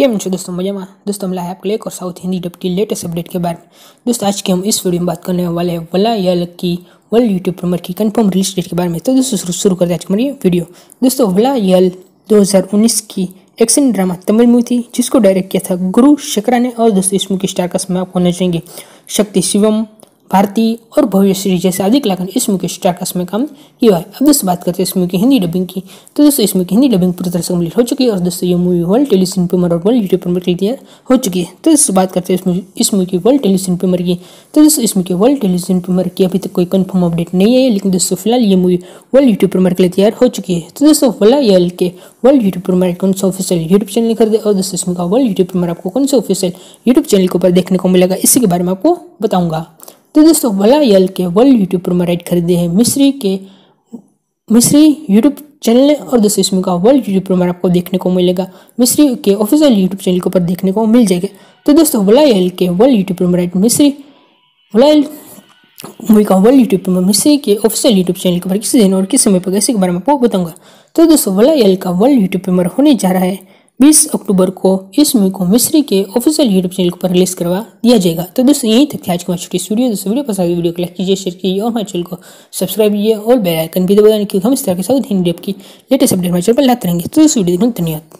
કેમ છો दोस्तों मजा मा दोस्तों हम लाए आपके लिए एक और साउथ हिंदी डब की लेटेस्ट अपडेट के बारे में दोस्तों आज के हम इस वीडियो में बात करने वाले हैं वला या लक्की वर्ल्ड यूट्यूब प्रमर की कंफर्म रिलीज डेट के बारे में तो दोस्तों शुरू करते हैं आज हमारी वीडियो दोस्तों वला यल दो की एक्शन ड्रामा तमिल मूवी थी जिसको डायरेक्ट किया था गुरु शकरा ने और दोस्तों इस मूवी के स्टारकास्ट में आपको नजरेंगे शक्ति शिवम भारती और भव्यश्री जैसे अधिक कलाकार इस मूवी के स्टारकास्ट में काम किया है अब दोस्तों बात करते हैं इस मूवी की हिंदी डबिंग की तो दोस्तों इस मूवी की हिंदी डबिंग पूरी तरह से कम्प्लीट हो चुकी है और दोस्तों ये मूवी वर्ल्ड टेलीविजन पर और वर्ल्ड यूट्यूब पर क्लियर हो चुकी है तो दोस्तों बात करते हैं इस मूवी की वर्ल्ड टेलीविजन पर की तो दोस्तों इस मूवी की वर्ल्ड टेलीविजन पर की अभी तक कोई कन्फर्म अपडेट नहीं है लेकिन दोस्तों फिलहाल ये मूवी वर्ल्ड यूट्यूब पर मर के लिए तैयार हो चुकी है तो दोस्तों वल्ला के वर्ल्ड यूट्यूब पर मेरे कौन सा ऑफिशियल यूट्यूब चैनल खरीदे और दोस्तों इसमें का वर्ल्ड यूट्यूब पर आपको कौन सा ऑफिशियल यूट्यूब चैनल के ऊपर देखने को मिलेगा इसी के बारे में आपको बताऊंगा तो दोस्तों वलायल के वर्ल्ड यूट्यूब पर मैं राइट खरीदे हैं मिश्री के मिश्री यूट्यूब चैनल ने और दोस्तों इसमें का वर्ल्ड यूट्यूब पर आपको देखने को मिलेगा मिश्री के ऑफिशियल यूट्यूब चैनल के ऊपर देखने को मिल जाएगा तो दोस्तों वलायल के वर्ल्ड यूट्यूब पर राइट मिश्री वलायल मूवी का वर्ल्ड यूट्यूब पर मिश्री के ऑफिशियल यूट्यूब चैनल के ऊपर किस दिन और किस समय पर कैसे के बारे में आपको बताऊंगा तो दोस्तों वलायल का वर्ल्ड यूट्यूब पर होने जा रहा है 20 अक्टूबर को इस मूवी को मिस्री के ऑफिशियल यूट्यूब चैनल पर रिलीज करवा दिया जाएगा तो दोस्तों यही तक आज की छोटी वीडियो दोस्तों वीडियो पसंद तो वीडियो को लाइक कीजिए शेयर कीजिए और हमारे चैनल को सब्सक्राइब कीजिए और बेल आइकन भी दबाने क्योंकि हम इस तरह के साउथ हिंदी की लेटेस्ट अपडेट हमारे चैनल पर लाते रहेंगे तो इस वीडियो धन्यवाद